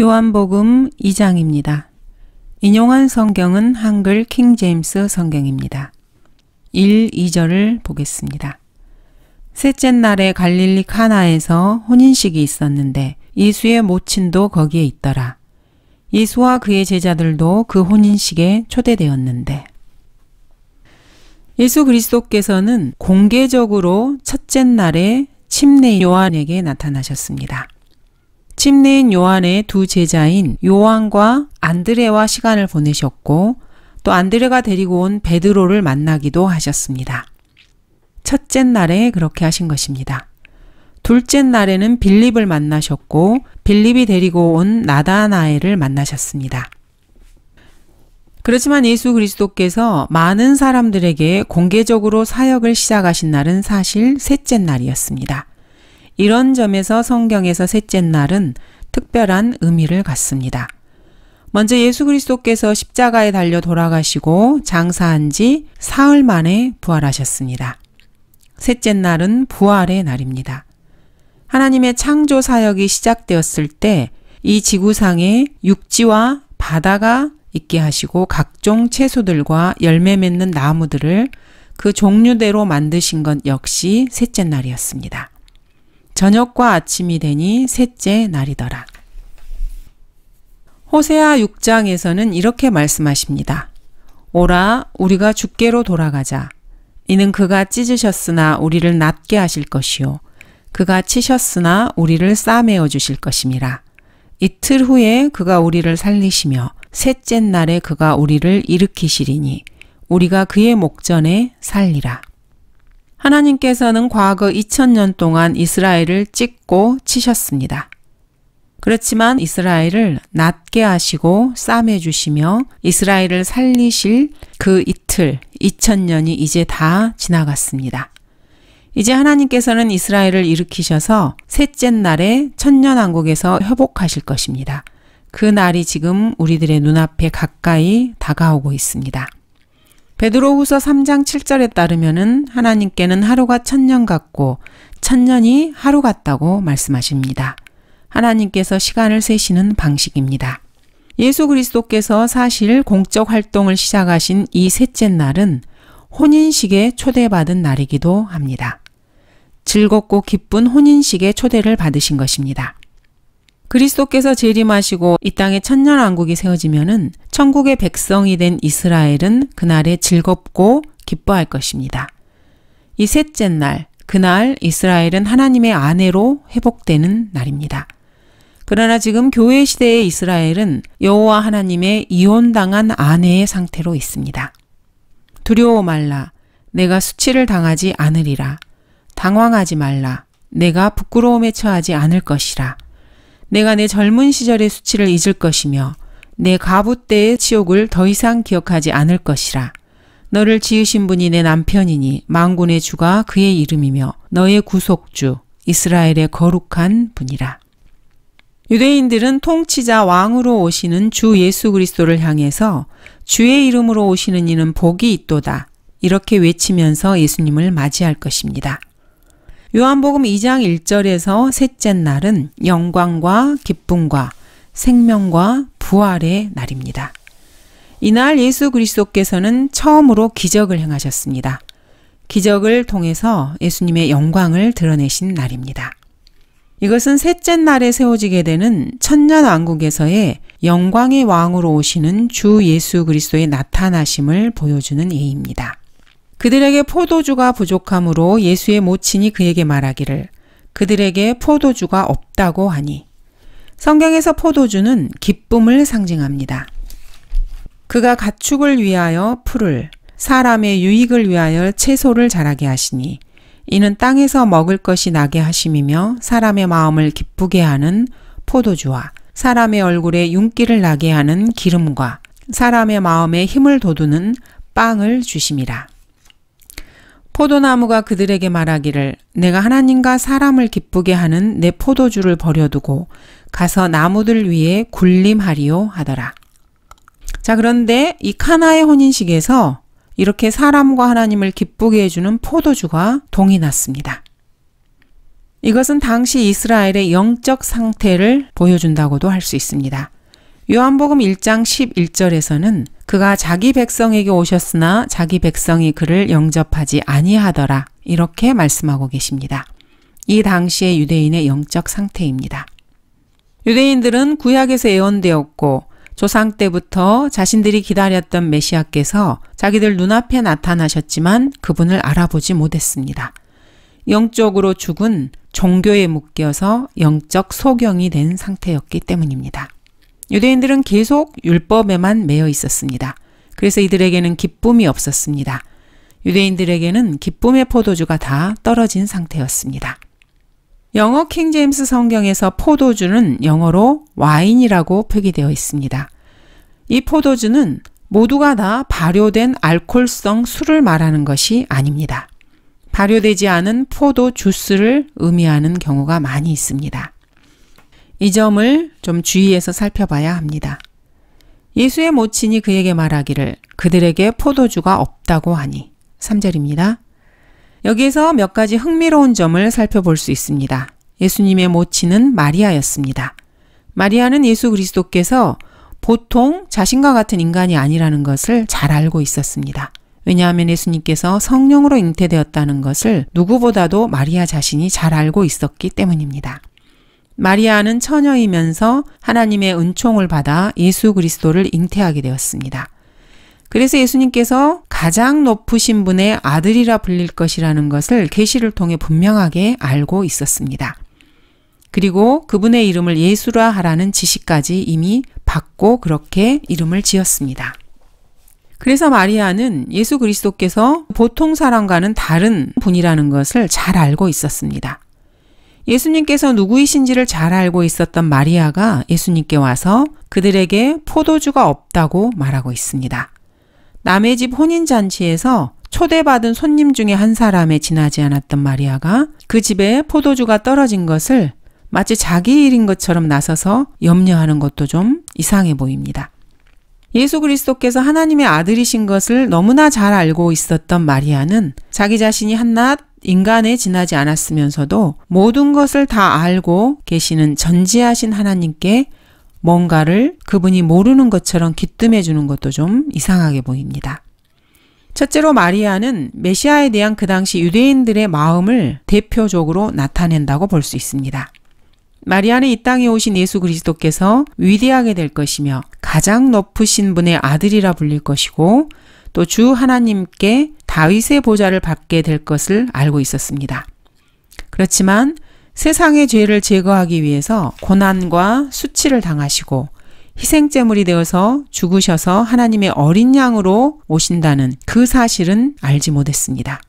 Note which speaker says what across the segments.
Speaker 1: 요한복음 2장입니다. 인용한 성경은 한글 킹제임스 성경입니다. 1, 2절을 보겠습니다. 셋째 날에 갈릴리 카나에서 혼인식이 있었는데 예수의 모친도 거기에 있더라. 예수와 그의 제자들도 그 혼인식에 초대되었는데 예수 그리스도께서는 공개적으로 첫째 날에 침례 요한에게 나타나셨습니다. 침례인 요한의 두 제자인 요한과 안드레와 시간을 보내셨고 또 안드레가 데리고 온 베드로를 만나기도 하셨습니다. 첫째 날에 그렇게 하신 것입니다. 둘째 날에는 빌립을 만나셨고 빌립이 데리고 온 나다나엘을 만나셨습니다. 그렇지만 예수 그리스도께서 많은 사람들에게 공개적으로 사역을 시작하신 날은 사실 셋째 날이었습니다. 이런 점에서 성경에서 셋째 날은 특별한 의미를 갖습니다. 먼저 예수 그리스도께서 십자가에 달려 돌아가시고 장사한 지 사흘 만에 부활하셨습니다. 셋째 날은 부활의 날입니다. 하나님의 창조 사역이 시작되었을 때 이 지구상에 육지와 바다가 있게 하시고 각종 채소들과 열매 맺는 나무들을 그 종류대로 만드신 것 역시 셋째 날이었습니다. 저녁과 아침이 되니 셋째 날이더라. 호세아 6장에서는 이렇게 말씀하십니다. 오라, 우리가 주께로 돌아가자. 이는 그가 찢으셨으나 우리를 낫게 하실 것이요. 그가 치셨으나 우리를 싸매어 주실 것임이라. 이틀 후에 그가 우리를 살리시며 셋째 날에 그가 우리를 일으키시리니 우리가 그의 목전에 살리라. 하나님께서는 과거 2000년 동안 이스라엘을 찍고 치셨습니다. 그렇지만 이스라엘을 낫게 하시고 싸매 주시며 이스라엘을 살리실 그 이틀 2000년이 이제 다 지나갔습니다. 이제 하나님께서는 이스라엘을 일으키셔서 셋째 날에 천년 왕국에서 회복하실 것입니다. 그 날이 지금 우리들의 눈앞에 가까이 다가오고 있습니다. 베드로후서 3장 7절에 따르면은 하나님께는 하루가 천년 같고 천년이 하루 같다고 말씀하십니다. 하나님께서 시간을 세시는 방식입니다. 예수 그리스도께서 사실 공적 활동을 시작하신 이 셋째 날은 혼인식에 초대받은 날이기도 합니다. 즐겁고 기쁜 혼인식에 초대를 받으신 것입니다. 그리스도께서 재림하시고 이 땅에 천년 왕국이 세워지면은 천국의 백성이 된 이스라엘은 그날에 즐겁고 기뻐할 것입니다. 이 셋째 날, 그날 이스라엘은 하나님의 아내로 회복되는 날입니다. 그러나 지금 교회 시대의 이스라엘은 여호와 하나님의 이혼당한 아내의 상태로 있습니다. 두려워 말라. 내가 수치를 당하지 않으리라. 당황하지 말라. 내가 부끄러움에 처하지 않을 것이라. 내가 내 젊은 시절의 수치를 잊을 것이며 내 가부 때의 치욕을 더 이상 기억하지 않을 것이라. 너를 지으신 분이 내 남편이니 망군의 주가 그의 이름이며 너의 구속주 이스라엘의 거룩한 분이라. 유대인들은 통치자 왕으로 오시는 주 예수 그리스도를 향해서 주의 이름으로 오시는 이는 복이 있도다. 이렇게 외치면서 예수님을 맞이할 것입니다. 요한복음 2장 1절에서 셋째 날은 영광과 기쁨과 생명과 부활의 날입니다. 이날 예수 그리스도께서는 처음으로 기적을 행하셨습니다. 기적을 통해서 예수님의 영광을 드러내신 날입니다. 이것은 셋째 날에 세워지게 되는 천년 왕국에서의 영광의 왕으로 오시는 주 예수 그리스도의 나타나심을 보여주는 예입니다. 그들에게 포도주가 부족함으로 예수의 모친이 그에게 말하기를 그들에게 포도주가 없다고 하니 성경에서 포도주는 기쁨을 상징합니다. 그가 가축을 위하여 풀을, 사람의 유익을 위하여 채소를 자라게 하시니 이는 땅에서 먹을 것이 나게 하심이며 사람의 마음을 기쁘게 하는 포도주와 사람의 얼굴에 윤기를 나게 하는 기름과 사람의 마음에 힘을 돋우는 빵을 주심이라. 포도나무가 그들에게 말하기를 내가 하나님과 사람을 기쁘게 하는 내 포도주를 버려두고 가서 나무들 위에 군림하리요 하더라. 자, 그런데 이 카나의 혼인식에서 이렇게 사람과 하나님을 기쁘게 해주는 포도주가 동이 났습니다. 이것은 당시 이스라엘의 영적 상태를 보여준다고도 할 수 있습니다. 요한복음 1장 11절에서는 그가 자기 백성에게 오셨으나 자기 백성이 그를 영접하지 아니하더라. 이렇게 말씀하고 계십니다. 이 당시의 유대인의 영적 상태입니다. 유대인들은 구약에서 예언되었고 조상 때부터 자신들이 기다렸던 메시아께서 자기들 눈앞에 나타나셨지만 그분을 알아보지 못했습니다. 영적으로 죽은 종교에 묶여서 영적 소경이 된 상태였기 때문입니다. 유대인들은 계속 율법에만 매여 있었습니다. 그래서 이들에게는 기쁨이 없었습니다. 유대인들에게는 기쁨의 포도주가 다 떨어진 상태였습니다. 영어 킹제임스 성경에서 포도주는 영어로 와인이라고 표기되어 있습니다. 이 포도주는 모두가 다 발효된 알코올성 술을 말하는 것이 아닙니다. 발효되지 않은 포도 주스를 의미하는 경우가 많이 있습니다. 이 점을 좀 주의해서 살펴봐야 합니다. 예수의 모친이 그에게 말하기를 그들에게 포도주가 없다고 하니 3절입니다. 여기에서 몇 가지 흥미로운 점을 살펴볼 수 있습니다. 예수님의 모친은 마리아였습니다. 마리아는 예수 그리스도께서 보통 자신과 같은 인간이 아니라는 것을 잘 알고 있었습니다. 왜냐하면 예수님께서 성령으로 잉태되었다는 것을 누구보다도 마리아 자신이 잘 알고 있었기 때문입니다. 마리아는 처녀이면서 하나님의 은총을 받아 예수 그리스도를 잉태하게 되었습니다. 그래서 예수님께서 가장 높으신 분의 아들이라 불릴 것이라는 것을 계시를 통해 분명하게 알고 있었습니다. 그리고 그분의 이름을 예수라 하라는 지시까지 이미 받고 그렇게 이름을 지었습니다. 그래서 마리아는 예수 그리스도께서 보통 사람과는 다른 분이라는 것을 잘 알고 있었습니다. 예수님께서 누구이신지를 잘 알고 있었던 마리아가 예수님께 와서 그들에게 포도주가 없다고 말하고 있습니다. 남의 집 혼인잔치에서 초대받은 손님 중에 한 사람에 지나지 않았던 마리아가 그 집에 포도주가 떨어진 것을 마치 자기 일인 것처럼 나서서 염려하는 것도 좀 이상해 보입니다. 예수 그리스도께서 하나님의 아들이신 것을 너무나 잘 알고 있었던 마리아는 자기 자신이 한낱 인간에 지나지 않았으면서도 모든 것을 다 알고 계시는 전지하신 하나님께 뭔가를 그분이 모르는 것처럼 기뜸해 주는 것도 좀 이상하게 보입니다. 첫째로 마리아는 메시아에 대한 그 당시 유대인들의 마음을 대표적으로 나타낸다고 볼 수 있습니다. 마리아는 이 땅에 오신 예수 그리스도께서 위대하게 될 것이며 가장 높으신 분의 아들이라 불릴 것이고 또 주 하나님께 다윗의 보좌를 받게 될 것을 알고 있었습니다. 그렇지만 세상의 죄를 제거하기 위해서 고난과 수치를 당하시고 희생제물이 되어서 죽으셔서 하나님의 어린 양으로 오신다는 그 사실은 알지 못했습니다.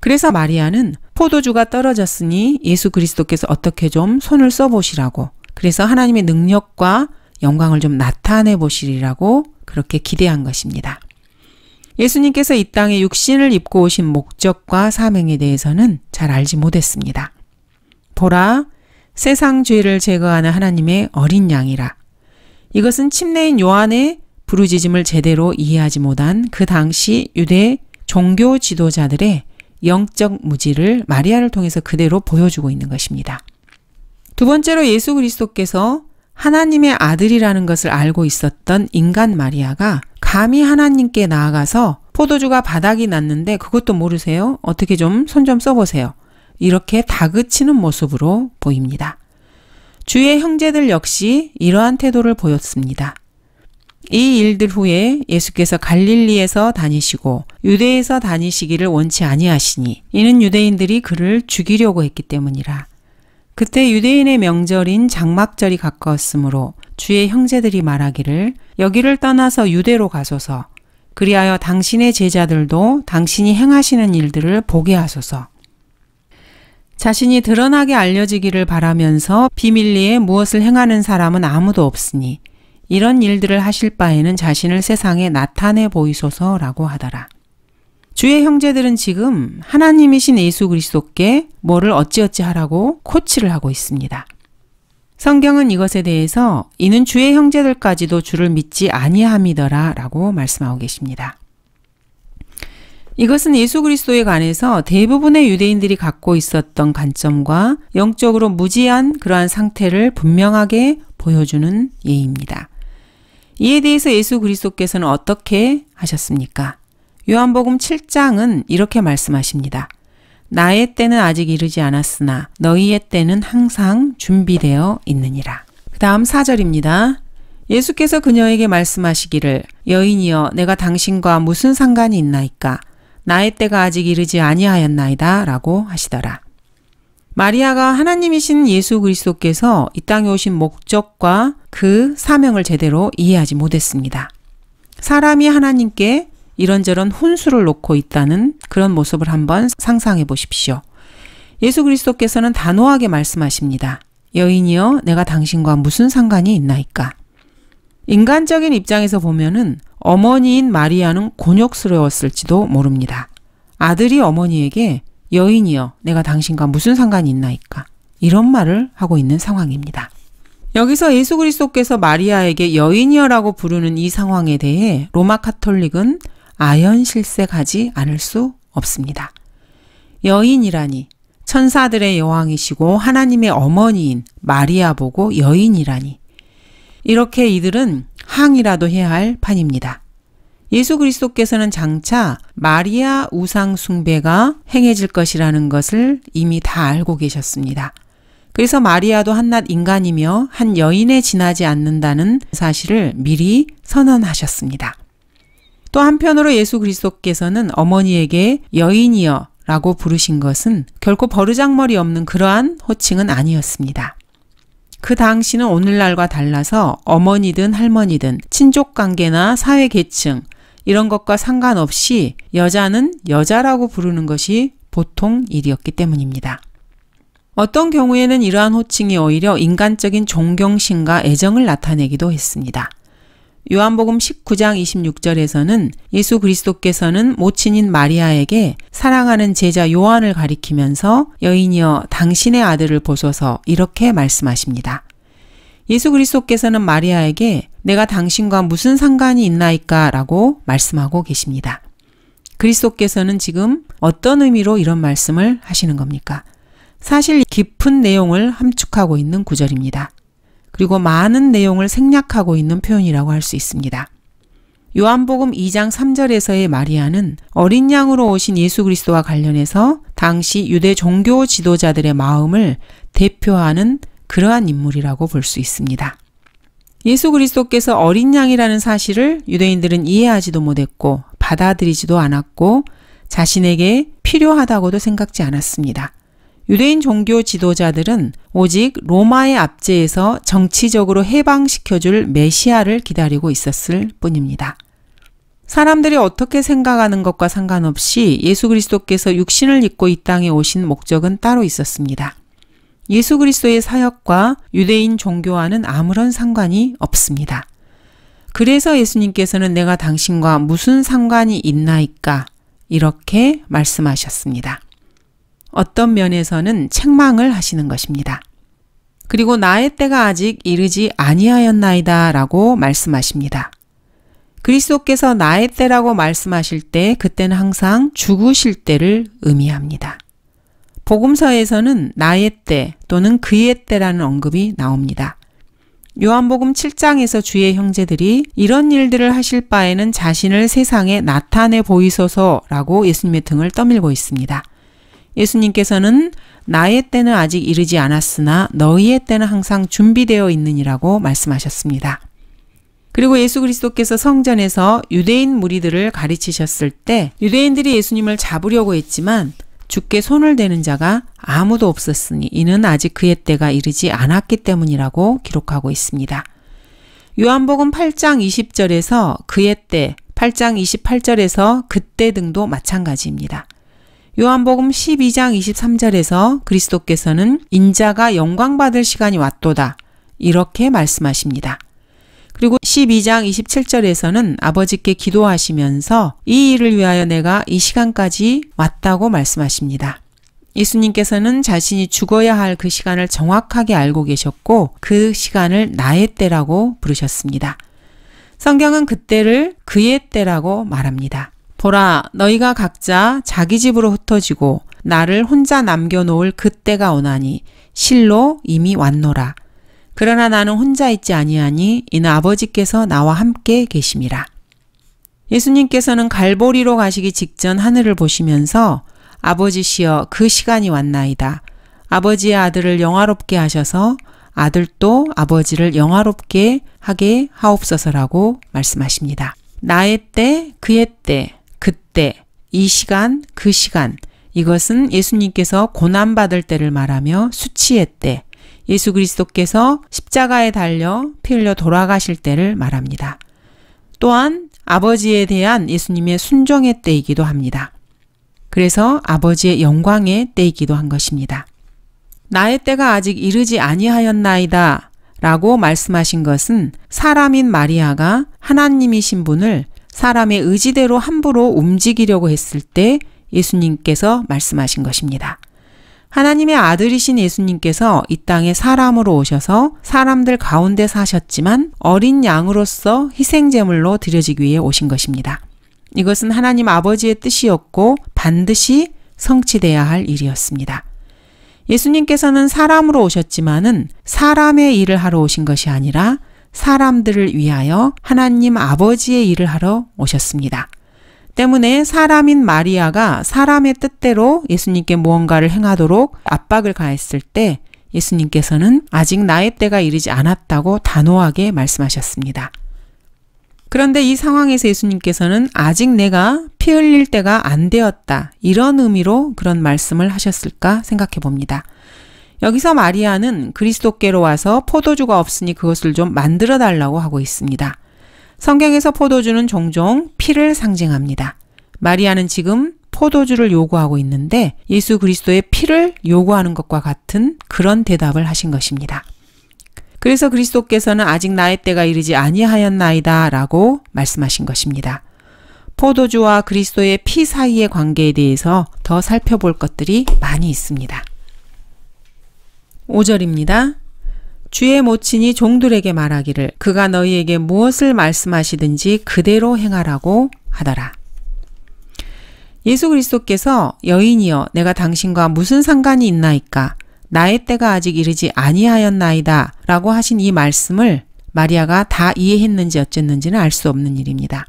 Speaker 1: 그래서 마리아는 포도주가 떨어졌으니 예수 그리스도께서 어떻게 좀 손을 써보시라고 그래서 하나님의 능력과 영광을 좀 나타내 보시리라고 그렇게 기대한 것입니다. 예수님께서 이 땅에 육신을 입고 오신 목적과 사명에 대해서는 잘 알지 못했습니다. 보라, 세상 죄를 제거하는 하나님의 어린 양이라. 이것은 침례인 요한의 부르짖음을 제대로 이해하지 못한 그 당시 유대 종교 지도자들의 영적 무지를 마리아를 통해서 그대로 보여주고 있는 것입니다. 두 번째로 예수 그리스도께서 하나님의 아들이라는 것을 알고 있었던 인간 마리아가 감히 하나님께 나아가서 포도주가 바닥이 났는데 그것도 모르세요? 어떻게 좀 손좀 좀 써보세요. 이렇게 다그치는 모습으로 보입니다. 주의 형제들 역시 이러한 태도를 보였습니다. 이 일들 후에 예수께서 갈릴리에서 다니시고 유대에서 다니시기를 원치 아니하시니 이는 유대인들이 그를 죽이려고 했기 때문이라. 그때 유대인의 명절인 장막절이 가까웠으므로 주의 형제들이 말하기를 여기를 떠나서 유대로 가소서 그리하여 당신의 제자들도 당신이 행하시는 일들을 보게 하소서. 자신이 드러나게 알려지기를 바라면서 비밀리에 무엇을 행하는 사람은 아무도 없으니 이런 일들을 하실 바에는 자신을 세상에 나타내 보이소서라고 하더라. 주의 형제들은 지금 하나님이신 예수 그리스도께 뭐를 어찌어찌 하라고 코치를 하고 있습니다. 성경은 이것에 대해서 이는 주의 형제들까지도 주를 믿지 아니함이더라 라고 말씀하고 계십니다. 이것은 예수 그리스도에 관해서 대부분의 유대인들이 갖고 있었던 관점과 영적으로 무지한 그러한 상태를 분명하게 보여주는 예입니다. 이에 대해서 예수 그리스도께서는 어떻게 하셨습니까? 요한복음 7장은 이렇게 말씀하십니다. 나의 때는 아직 이르지 않았으나 너희의 때는 항상 준비되어 있느니라. 그 다음 4절입니다. 예수께서 그녀에게 말씀하시기를 여인이여 내가 당신과 무슨 상관이 있나이까 나의 때가 아직 이르지 아니하였나이다 라고 하시더라. 마리아가 하나님이신 예수 그리스도께서 이 땅에 오신 목적과 그 사명을 제대로 이해하지 못했습니다. 사람이 하나님께 이런저런 혼수를 놓고 있다는 그런 모습을 한번 상상해 보십시오. 예수 그리스도께서는 단호하게 말씀하십니다. 여인이여 내가 당신과 무슨 상관이 있나이까? 인간적인 입장에서 보면은 어머니인 마리아는 곤욕스러웠을지도 모릅니다. 아들이 어머니에게 여인이여 내가 당신과 무슨 상관이 있나이까? 이런 말을 하고 있는 상황입니다. 여기서 예수 그리스도께서 마리아에게 여인이여라고 부르는 이 상황에 대해 로마 카톨릭은 아연실색하지 않을 수 없습니다. 여인이라니 천사들의 여왕이시고 하나님의 어머니인 마리아 보고 여인이라니 이렇게 이들은 항이라도 해야 할 판입니다. 예수 그리스도께서는 장차 마리아 우상 숭배가 행해질 것이라는 것을 이미 다 알고 계셨습니다. 그래서 마리아도 한낱 인간이며 한 여인에 지나지 않는다는 사실을 미리 선언하셨습니다. 또 한편으로 예수 그리스도께서는 어머니에게 여인이여 라고 부르신 것은 결코 버르장머리 없는 그러한 호칭은 아니었습니다. 그 당시는 오늘날과 달라서 어머니든 할머니든 친족 관계나 사회 계층 이런 것과 상관없이 여자는 여자라고 부르는 것이 보통 일이었기 때문입니다. 어떤 경우에는 이러한 호칭이 오히려 인간적인 존경심과 애정을 나타내기도 했습니다. 요한복음 19장 26절에서는 예수 그리스도께서는 모친인 마리아에게 사랑하는 제자 요한을 가리키면서 여인이여 당신의 아들을 보소서 이렇게 말씀하십니다. 예수 그리스도께서는 마리아에게 내가 당신과 무슨 상관이 있나이까 라고 말씀하고 계십니다. 그리스도께서는 지금 어떤 의미로 이런 말씀을 하시는 겁니까? 사실 깊은 내용을 함축하고 있는 구절입니다. 그리고 많은 내용을 생략하고 있는 표현이라고 할 수 있습니다. 요한복음 2장 3절에서의 마리아는 어린 양으로 오신 예수 그리스도와 관련해서 당시 유대 종교 지도자들의 마음을 대표하는 그러한 인물이라고 볼 수 있습니다. 예수 그리스도께서 어린 양이라는 사실을 유대인들은 이해하지도 못했고 받아들이지도 않았고 자신에게 필요하다고도 생각지 않았습니다. 유대인 종교 지도자들은 오직 로마의 압제에서 정치적으로 해방시켜줄 메시아를 기다리고 있었을 뿐입니다. 사람들이 어떻게 생각하는 것과 상관없이 예수 그리스도께서 육신을 입고 이 땅에 오신 목적은 따로 있었습니다. 예수 그리스도의 사역과 유대인 종교와는 아무런 상관이 없습니다. 그래서 예수님께서는 내가 당신과 무슨 상관이 있나이까 이렇게 말씀하셨습니다. 어떤 면에서는 책망을 하시는 것입니다. 그리고 나의 때가 아직 이르지 아니하였나이다 라고 말씀하십니다. 그리스도께서 나의 때라고 말씀하실 때 그때는 항상 죽으실 때를 의미합니다. 복음서에서는 나의 때 또는 그의 때라는 언급이 나옵니다. 요한복음 7장에서 주의 형제들이 이런 일들을 하실 바에는 자신을 세상에 나타내 보이소서라고 예수님의 등을 떠밀고 있습니다. 예수님께서는 나의 때는 아직 이르지 않았으나 너희의 때는 항상 준비되어 있느니라고 말씀하셨습니다. 그리고 예수 그리스도께서 성전에서 유대인 무리들을 가르치셨을 때 유대인들이 예수님을 잡으려고 했지만 죽게 손을 대는 자가 아무도 없었으니 이는 아직 그의 때가 이르지 않았기 때문이라고 기록하고 있습니다. 요한복음 8장 20절에서 그의 때, 8장 28절에서 그때 등도 마찬가지입니다. 요한복음 12장 23절에서 그리스도께서는 인자가 영광받을 시간이 왔도다. 이렇게 말씀하십니다. 그리고 12장 27절에서는 아버지께 기도하시면서 이 일을 위하여 내가 이 시간까지 왔다고 말씀하십니다. 예수님께서는 자신이 죽어야 할 그 시간을 정확하게 알고 계셨고 그 시간을 나의 때라고 부르셨습니다. 성경은 그때를 그의 때라고 말합니다. 보라, 너희가 각자 자기 집으로 흩어지고 나를 혼자 남겨놓을 그때가 오나니 실로 이미 왔노라. 그러나 나는 혼자 있지 아니하니 이는 아버지께서 나와 함께 계심이라. 예수님께서는 갈보리로 가시기 직전 하늘을 보시면서 아버지시여 그 시간이 왔나이다. 아버지의 아들을 영화롭게 하셔서 아들도 아버지를 영화롭게 하게 하옵소서라고 말씀하십니다. 나의 때, 그의 때, 이때, 이 시간, 그 시간. 이것은 예수님께서 고난받을 때를 말하며 수치의 때, 예수 그리스도께서 십자가에 달려 피 흘려 돌아가실 때를 말합니다. 또한 아버지에 대한 예수님의 순종의 때이기도 합니다. 그래서 아버지의 영광의 때이기도 한 것입니다. 나의 때가 아직 이르지 아니하였나이다 라고 말씀하신 것은 사람인 마리아가 하나님이신 분을 사람의 의지대로 함부로 움직이려고 했을 때 예수님께서 말씀하신 것입니다. 하나님의 아들이신 예수님께서 이 땅에 사람으로 오셔서 사람들 가운데 사셨지만 어린 양으로서 희생제물로 드려지기 위해 오신 것입니다. 이것은 하나님 아버지의 뜻이었고 반드시 성취돼야 할 일이었습니다. 예수님께서는 사람으로 오셨지만은 사람의 일을 하러 오신 것이 아니라 사람들을 위하여 하나님 아버지의 일을 하러 오셨습니다. 때문에 사람인 마리아가 사람의 뜻대로 예수님께 무언가를 행하도록 압박을 가했을 때 예수님께서는 아직 나의 때가 이르지 않았다고 단호하게 말씀하셨습니다. 그런데 이 상황에서 예수님께서는 아직 내가 피 흘릴 때가 안 되었다. 이런 의미로 그런 말씀을 하셨을까 생각해 봅니다. 여기서 마리아는 그리스도께로 와서 포도주가 없으니 그것을 좀 만들어 달라고 하고 있습니다. 성경에서 포도주는 종종 피를 상징합니다. 마리아는 지금 포도주를 요구하고 있는데 예수 그리스도의 피를 요구하는 것과 같은 그런 대답을 하신 것입니다. 그래서 그리스도께서는 아직 나의 때가 이르지 아니하였나이다 라고 말씀하신 것입니다. 포도주와 그리스도의 피 사이의 관계에 대해서 더 살펴볼 것들이 많이 있습니다. 5절입니다. 주의 모친이 종들에게 말하기를 그가 너희에게 무엇을 말씀하시든지 그대로 행하라고 하더라. 예수 그리스도께서 여인이여 내가 당신과 무슨 상관이 있나이까 나의 때가 아직 이르지 아니하였나이다 라고 하신 이 말씀을 마리아가 다 이해했는지 어쨌는지는 알 수 없는 일입니다.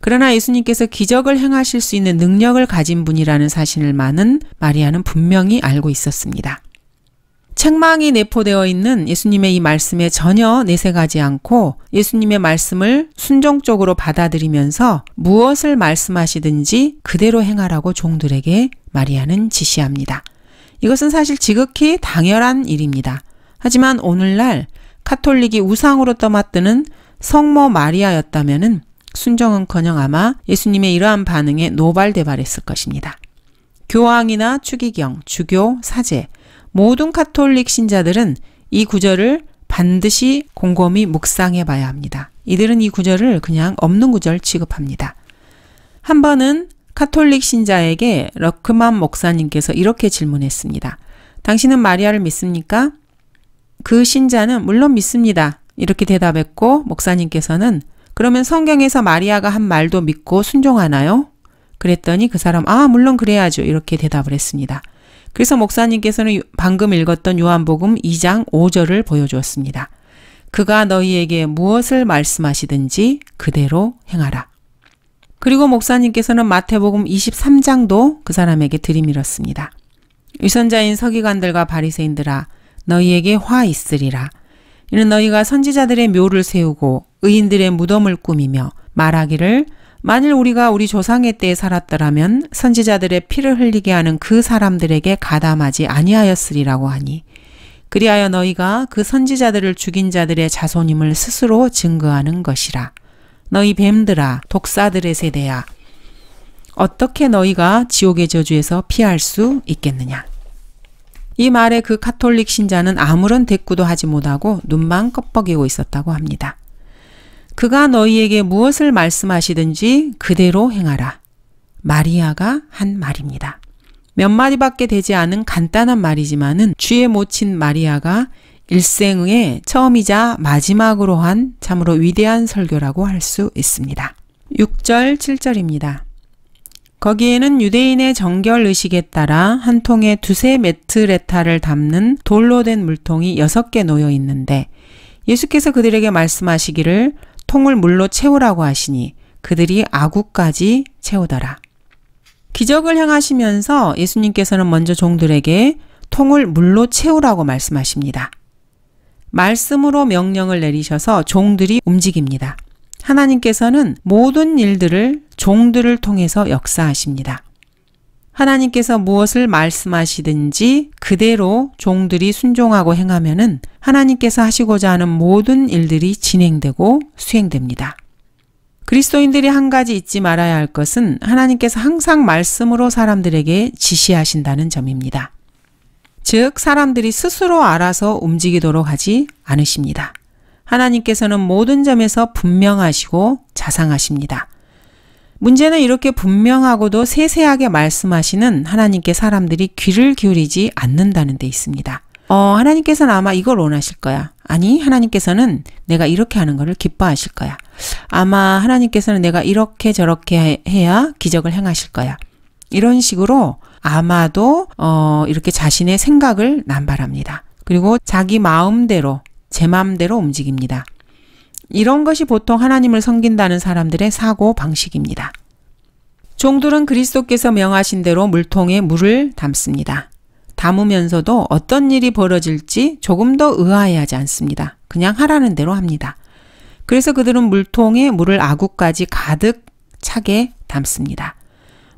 Speaker 1: 그러나 예수님께서 기적을 행하실 수 있는 능력을 가진 분이라는 사실을많은 마리아는 분명히 알고 있었습니다. 책망이 내포되어 있는 예수님의 이 말씀에 전혀 내색하지 않고 예수님의 말씀을 순종적으로 받아들이면서 무엇을 말씀하시든지 그대로 행하라고 종들에게 마리아는 지시합니다. 이것은 사실 지극히 당연한 일입니다. 하지만 오늘날 카톨릭이 우상으로 떠맡드는 성모 마리아였다면 순정은커녕 아마 예수님의 이러한 반응에 노발대발했을 것입니다. 교황이나 추기경, 주교, 사제, 모든 카톨릭 신자들은 이 구절을 반드시 곰곰이 묵상해 봐야 합니다. 이들은 이 구절을 그냥 없는 구절 취급합니다. 한 번은 카톨릭 신자에게 러크만 목사님께서 이렇게 질문했습니다. 당신은 마리아를 믿습니까? 그 신자는 물론 믿습니다. 이렇게 대답했고 목사님께서는 그러면 성경에서 마리아가 한 말도 믿고 순종하나요? 그랬더니 그 사람 아 물론 그래야죠 이렇게 대답을 했습니다. 그래서 목사님께서는 방금 읽었던 요한복음 2장 5절을 보여주었습니다. 그가 너희에게 무엇을 말씀하시든지 그대로 행하라. 그리고 목사님께서는 마태복음 23장도 그 사람에게 들이밀었습니다. 유선자인 서기관들과 바리새인들아 너희에게 화 있으리라. 이는 너희가 선지자들의 묘를 세우고 의인들의 무덤을 꾸미며 말하기를 만일 우리가 우리 조상의 때에 살았더라면 선지자들의 피를 흘리게 하는 그 사람들에게 가담하지 아니하였으리라고 하니 그리하여 너희가 그 선지자들을 죽인 자들의 자손임을 스스로 증거하는 것이라. 너희 뱀들아, 독사들의 세대야. 어떻게 너희가 지옥의 저주에서 피할 수 있겠느냐? 이 말에 그 카톨릭 신자는 아무런 대꾸도 하지 못하고 눈만 껍벅이고 있었다고 합니다. 그가 너희에게 무엇을 말씀하시든지 그대로 행하라. 마리아가 한 말입니다. 몇 마디밖에 되지 않은 간단한 말이지만은 쥐에 모친 마리아가 일생의 처음이자 마지막으로 한 참으로 위대한 설교라고 할 수 있습니다. 6절, 7절입니다. 거기에는 유대인의 정결 의식에 따라 한 통에 두세 메트레타를 담는 돌로 된 물통이 여섯 개 놓여 있는데 예수께서 그들에게 말씀하시기를 통을 물로 채우라고 하시니 그들이 아구까지 채우더라. 기적을 행하시면서 예수님께서는 먼저 종들에게 통을 물로 채우라고 말씀하십니다. 말씀으로 명령을 내리셔서 종들이 움직입니다. 하나님께서는 모든 일들을 종들을 통해서 역사하십니다. 하나님께서 무엇을 말씀하시든지 그대로 종들이 순종하고 행하면은 하나님께서 하시고자 하는 모든 일들이 진행되고 수행됩니다. 그리스도인들이 한 가지 잊지 말아야 할 것은 하나님께서 항상 말씀으로 사람들에게 지시하신다는 점입니다. 즉, 사람들이 스스로 알아서 움직이도록 하지 않으십니다. 하나님께서는 모든 점에서 분명하시고 자상하십니다. 문제는 이렇게 분명하고도 세세하게 말씀하시는 하나님께 사람들이 귀를 기울이지 않는다는 데 있습니다. 어, 하나님께서는 아마 이걸 원하실 거야. 아니, 하나님께서는 내가 이렇게 하는 거를 기뻐하실 거야. 아마 하나님께서는 내가 이렇게 저렇게 해야 기적을 행하실 거야. 이런 식으로 아마도 어, 이렇게 자신의 생각을 남발합니다. 그리고 자기 마음대로 제 마음대로 움직입니다. 이런 것이 보통 하나님을 섬긴다는 사람들의 사고 방식입니다. 종들은 그리스도께서 명하신 대로 물통에 물을 담습니다. 담으면서도 어떤 일이 벌어질지 조금 더 의아해하지 않습니다. 그냥 하라는 대로 합니다. 그래서 그들은 물통에 물을 아구까지 가득 차게 담습니다.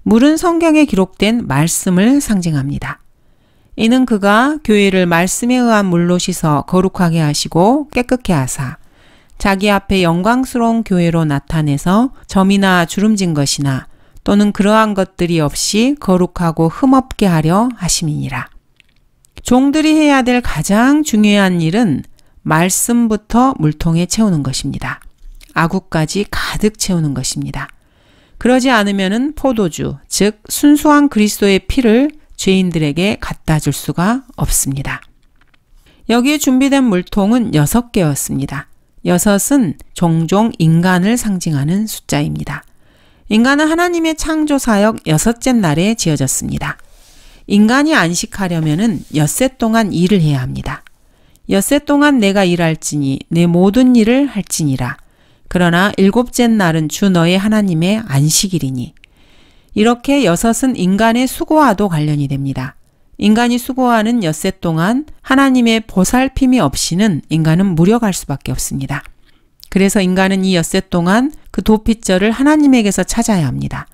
Speaker 1: 물은 성경에 기록된 말씀을 상징합니다. 이는 그가 교회를 말씀에 의한 물로 씻어 거룩하게 하시고 깨끗게 하사 자기 앞에 영광스러운 교회로 나타내서 점이나 주름진 것이나 또는 그러한 것들이 없이 거룩하고 흠없게 하려 하심이니라. 종들이 해야 될 가장 중요한 일은 말씀부터 물통에 채우는 것입니다. 아구까지 가득 채우는 것입니다. 그러지 않으면 포도주, 즉 순수한 그리스도의 피를 죄인들에게 갖다 줄 수가 없습니다. 여기에 준비된 물통은 6개였습니다. 여섯은 종종 인간을 상징하는 숫자입니다. 인간은 하나님의 창조 사역 여섯째 날에 지어졌습니다. 인간이 안식하려면은 엿새 동안 일을 해야 합니다. 엿새 동안 내가 일할지니 내 모든 일을 할지니라. 그러나 일곱째 날은 주 너의 하나님의 안식일이니. 이렇게 여섯은 인간의 수고와도 관련이 됩니다. 인간이 수고하는 엿새 동안 하나님의 보살핌이 없이는 인간은 무력할 수밖에 없습니다. 그래서 인간은 이 엿새 동안 그 도피절을 하나님에게서 찾아야 합니다.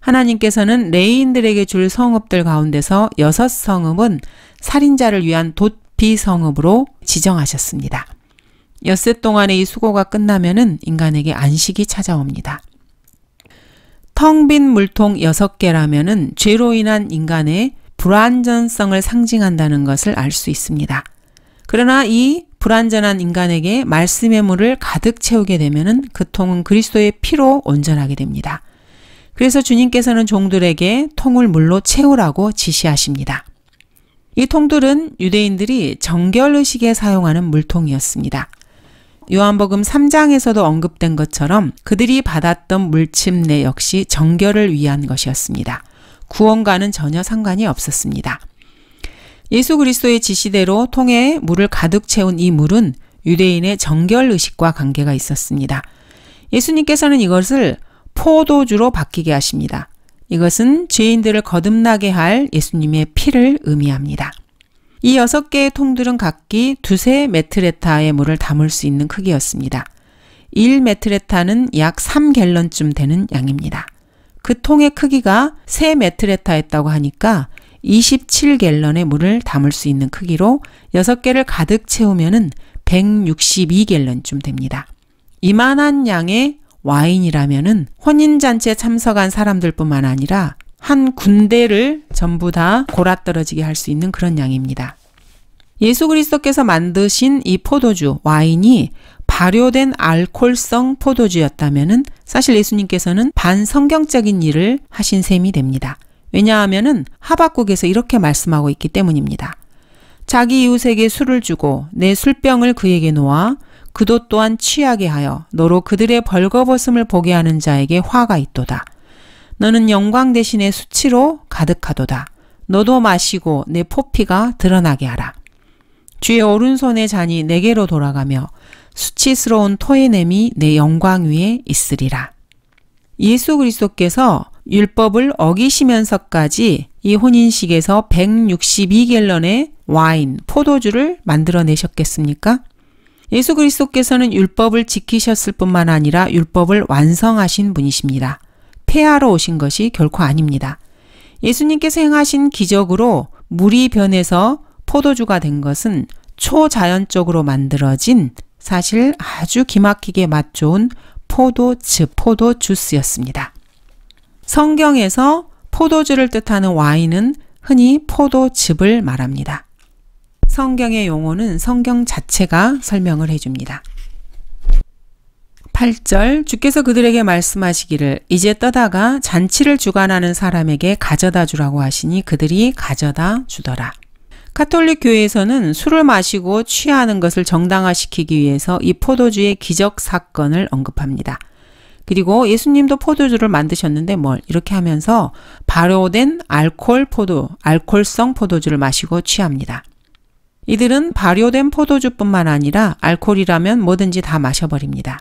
Speaker 1: 하나님께서는 레이인들에게 줄 성읍들 가운데서 여섯 성읍은 살인자를 위한 도피 성읍으로 지정하셨습니다. 엿새 동안의 이 수고가 끝나면은 인간에게 안식이 찾아옵니다. 텅 빈 물통 여섯 개라면은 죄로 인한 인간의 불완전성을 상징한다는 것을 알 수 있습니다. 그러나 이 불완전한 인간에게 말씀의 물을 가득 채우게 되면그 통은 그리스도의 피로 온전하게 됩니다. 그래서 주님께서는 종들에게 통을 물로 채우라고 지시하십니다. 이 통들은 유대인들이 정결의식에 사용하는 물통이었습니다. 요한복음 3장에서도 언급된 것처럼 그들이 받았던 물침례 역시 정결을 위한 것이었습니다. 구원과는 전혀 상관이 없었습니다. 예수 그리스도의 지시대로 통에 물을 가득 채운 이 물은 유대인의 정결 의식과 관계가 있었습니다. 예수님께서는 이것을 포도주로 바뀌게 하십니다. 이것은 죄인들을 거듭나게 할 예수님의 피를 의미합니다. 이 여섯 개의 통들은 각기 두세 메트레타의 물을 담을 수 있는 크기였습니다. 1메트레타는 약 3갤런쯤 되는 양입니다. 그 통의 크기가 3메트레타였다고 하니까 27갤런의 물을 담을 수 있는 크기로 6개를 가득 채우면은 162갤런쯤 됩니다. 이만한 양의 와인이라면은 혼인잔치에 참석한 사람들뿐만 아니라 한 군대를 전부 다 골아떨어지게 할 수 있는 그런 양입니다. 예수 그리스도께서 만드신 이 포도주, 와인이 발효된 알콜성 포도주였다면은 사실 예수님께서는 반성경적인 일을 하신 셈이 됩니다. 왜냐하면은 하박국에서 이렇게 말씀하고 있기 때문입니다. 자기 이웃에게 술을 주고 내 술병을 그에게 놓아 그도 또한 취하게 하여 너로 그들의 벌거벗음을 보게 하는 자에게 화가 있도다. 너는 영광 대신에 수치로 가득하도다. 너도 마시고 내 포피가 드러나게 하라. 주의 오른손의 잔이 내게로 돌아가며 수치스러운 토의냄이내 영광 위에 있으리라. 예수 그리스도께서 율법을 어기시면서까지 이 혼인식에서 162갤런의 와인, 포도주를 만들어내셨겠습니까? 예수 그리스도께서는 율법을 지키셨을 뿐만 아니라 율법을 완성하신 분이십니다. 폐하러 오신 것이 결코 아닙니다. 예수님께서 행하신 기적으로 물이 변해서 포도주가 된 것은 초자연적으로 만들어진 사실 아주 기막히게 맛 좋은 포도즙, 포도 주스였습니다. 성경에서 포도주를 뜻하는 와인은 흔히 포도즙을 말합니다. 성경의 용어는 성경 자체가 설명을 해줍니다. 8절 주께서 그들에게 말씀하시기를 이제 떠다가 잔치를 주관하는 사람에게 가져다 주라고 하시니 그들이 가져다 주더라. 카톨릭 교회에서는 술을 마시고 취하는 것을 정당화시키기 위해서 이 포도주의 기적 사건을 언급합니다. 그리고 예수님도 포도주를 만드셨는데 뭘 이렇게 하면서 발효된 알콜 포도, 알콜성 포도주를 마시고 취합니다. 이들은 발효된 포도주뿐만 아니라 알콜이라면 뭐든지 다 마셔버립니다.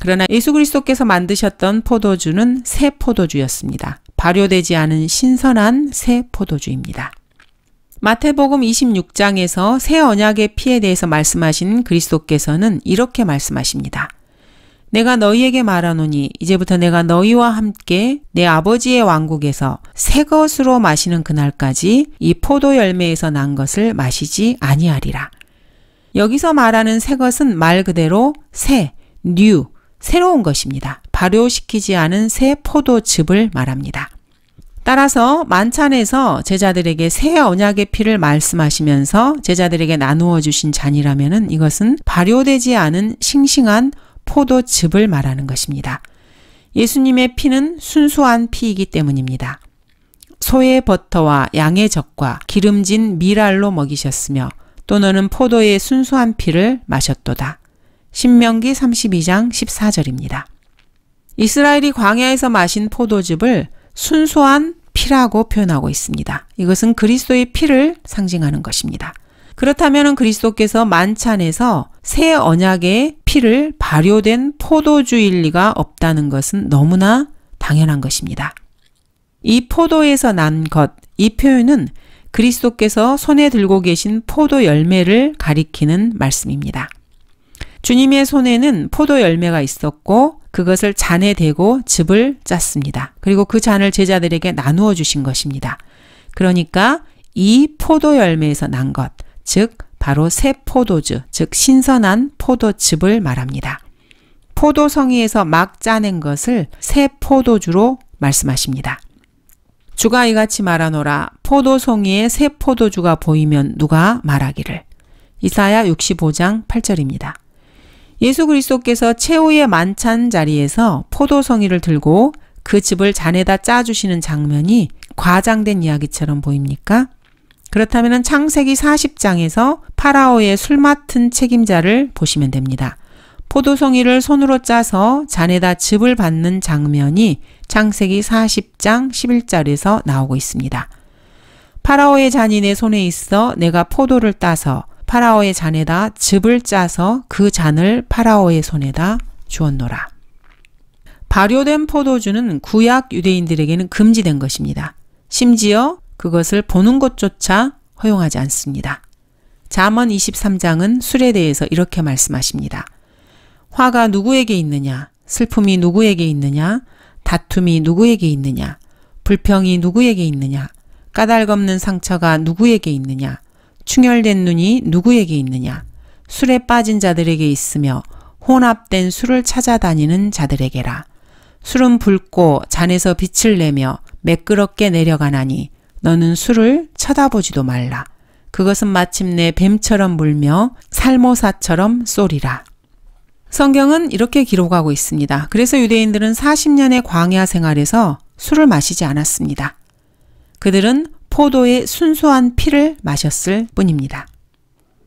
Speaker 1: 그러나 예수 그리스도께서 만드셨던 포도주는 새 포도주였습니다. 발효되지 않은 신선한 새 포도주입니다. 마태복음 26장에서 새 언약의 피에 대해서 말씀하신 그리스도께서는 이렇게 말씀하십니다. 내가 너희에게 말하노니 이제부터 내가 너희와 함께 내 아버지의 왕국에서 새 것으로 마시는 그날까지 이 포도 열매에서 난 것을 마시지 아니하리라. 여기서 말하는 새 것은 말 그대로 새, 뉴, 새로운 것입니다. 발효시키지 않은 새 포도즙을 말합니다. 따라서 만찬에서 제자들에게 새 언약의 피를 말씀하시면서 제자들에게 나누어 주신 잔이라면 이것은 발효되지 않은 싱싱한 포도즙을 말하는 것입니다. 예수님의 피는 순수한 피이기 때문입니다. 소의 버터와 양의 젖과 기름진 미랄로 먹이셨으며 또 너는 포도의 순수한 피를 마셨도다. 신명기 32장 14절입니다. 이스라엘이 광야에서 마신 포도즙을 순수한 피라고 표현하고 있습니다. 이것은 그리스도의 피를 상징하는 것입니다. 그렇다면 그리스도께서 만찬에서 새 언약의 피를 발효된 포도주일 리가 없다는 것은 너무나 당연한 것입니다. 이 포도에서 난 것, 이 표현은 그리스도께서 손에 들고 계신 포도 열매를 가리키는 말씀입니다. 주님의 손에는 포도 열매가 있었고 그것을 잔에 대고 즙을 짰습니다. 그리고 그 잔을 제자들에게 나누어 주신 것입니다. 그러니까 이 포도 열매에서 난 것, 즉 바로 새 포도주, 즉 신선한 포도즙을 말합니다. 포도성이에서 막 짜낸 것을 새 포도주로 말씀하십니다. 주가 이같이 말하노라 포도송이에 새 포도주가 보이면 누가 말하기를 이사야 65장 8절입니다. 예수 그리스도께서 최후의 만찬 자리에서 포도송이를 들고 그 집을 잔에다 짜주시는 장면이 과장된 이야기처럼 보입니까? 그렇다면 창세기 40장에서 파라오의 술 맡은 책임자를 보시면 됩니다. 포도송이를 손으로 짜서 잔에다 즙을 받는 장면이 창세기 40장 11절에서 나오고 있습니다. 파라오의 잔인의 손에 있어 내가 포도를 따서 파라오의 잔에다 즙을 짜서 그 잔을 파라오의 손에다 주었노라. 발효된 포도주는 구약 유대인들에게는 금지된 것입니다. 심지어 그것을 보는 것조차 허용하지 않습니다. 잠언 23장은 술에 대해서 이렇게 말씀하십니다. 화가 누구에게 있느냐? 슬픔이 누구에게 있느냐? 다툼이 누구에게 있느냐? 불평이 누구에게 있느냐? 까닭 없는 상처가 누구에게 있느냐? 충혈된 눈이 누구에게 있느냐? 술에 빠진 자들에게 있으며 혼합된 술을 찾아다니는 자들에게라. 술은 붉고 잔에서 빛을 내며 매끄럽게 내려가나니 너는 술을 쳐다보지도 말라. 그것은 마침내 뱀처럼 물며 살모사처럼 쏘리라. 성경은 이렇게 기록하고 있습니다. 그래서 유대인들은 40년의 광야 생활에서 술을 마시지 않았습니다. 그들은 포도의 순수한 피를 마셨을 뿐입니다.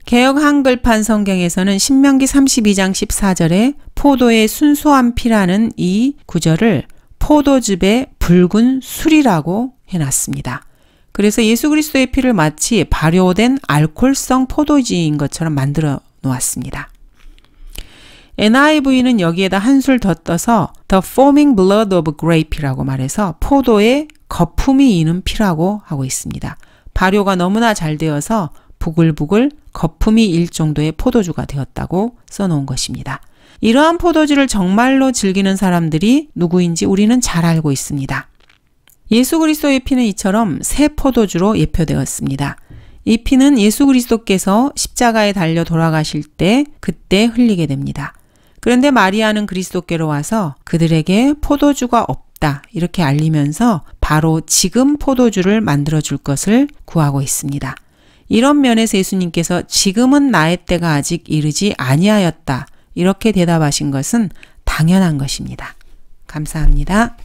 Speaker 1: 개혁 한글판 성경에서는 신명기 32장 14절에 포도의 순수한 피라는 이 구절을 포도즙의 붉은 술이라고 해놨습니다. 그래서 예수 그리스도의 피를 마치 발효된 알콜성 포도주인 것처럼 만들어 놓았습니다. NIV는 여기에다 한술 더 떠서 The Foaming Blood of Grape이라고 말해서 포도의 거품이 이는 피라고 하고 있습니다. 발효가 너무나 잘 되어서 부글부글 거품이 일 정도의 포도주가 되었다고 써놓은 것입니다. 이러한 포도주를 정말로 즐기는 사람들이 누구인지 우리는 잘 알고 있습니다. 예수 그리스도의 피는 이처럼 새 포도주로 예표되었습니다. 이 피는 예수 그리스도께서 십자가에 달려 돌아가실 때 그때 흘리게 됩니다. 그런데 마리아는 그리스도께로 와서 그들에게 포도주가 없다 이렇게 알리면서 바로 지금 포도주를 만들어 줄 것을 구하고 있습니다. 이런 면에서 예수님께서 지금은 나의 때가 아직 이르지 아니하였다 이렇게 대답하신 것은 당연한 것입니다. 감사합니다.